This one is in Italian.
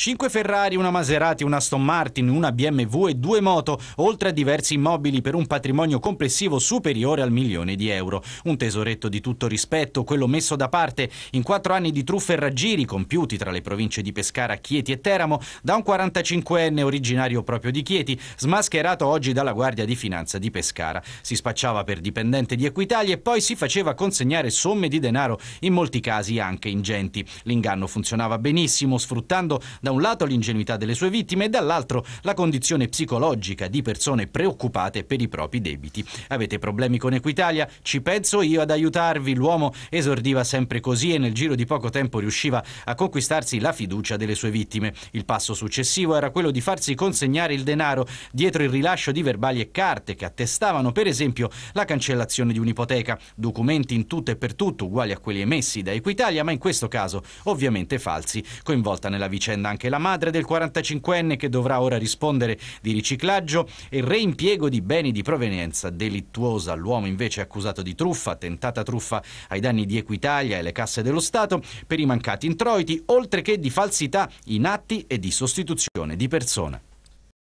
5 Ferrari, una Maserati, una Aston Martin, una BMW e due moto, oltre a diversi immobili per un patrimonio complessivo superiore al milione di euro. Un tesoretto di tutto rispetto, quello messo da parte in quattro anni di truffe e raggiri compiuti tra le province di Pescara, Chieti e Teramo da un 45enne originario proprio di Chieti, smascherato oggi dalla Guardia di Finanza di Pescara. Si spacciava per dipendente di Equitalia e poi si faceva consegnare somme di denaro, in molti casi anche ingenti. L'inganno funzionava benissimo, sfruttando da da un lato l'ingenuità delle sue vittime e dall'altro la condizione psicologica di persone preoccupate per i propri debiti. Avete problemi con Equitalia? Ci penso io ad aiutarvi. L'uomo esordiva sempre così e nel giro di poco tempo riusciva a conquistarsi la fiducia delle sue vittime. Il passo successivo era quello di farsi consegnare il denaro dietro il rilascio di verbali e carte che attestavano per esempio la cancellazione di un'ipoteca, documenti in tutto e per tutto uguali a quelli emessi da Equitalia ma in questo caso ovviamente falsi, coinvolta nella vicenda anche anche la madre del 45enne che dovrà ora rispondere di riciclaggio e reimpiego di beni di provenienza delittuosa. L'uomo invece è accusato di truffa, tentata truffa ai danni di Equitalia e le casse dello Stato per i mancati introiti, oltre che di falsità in atti e di sostituzione di persona.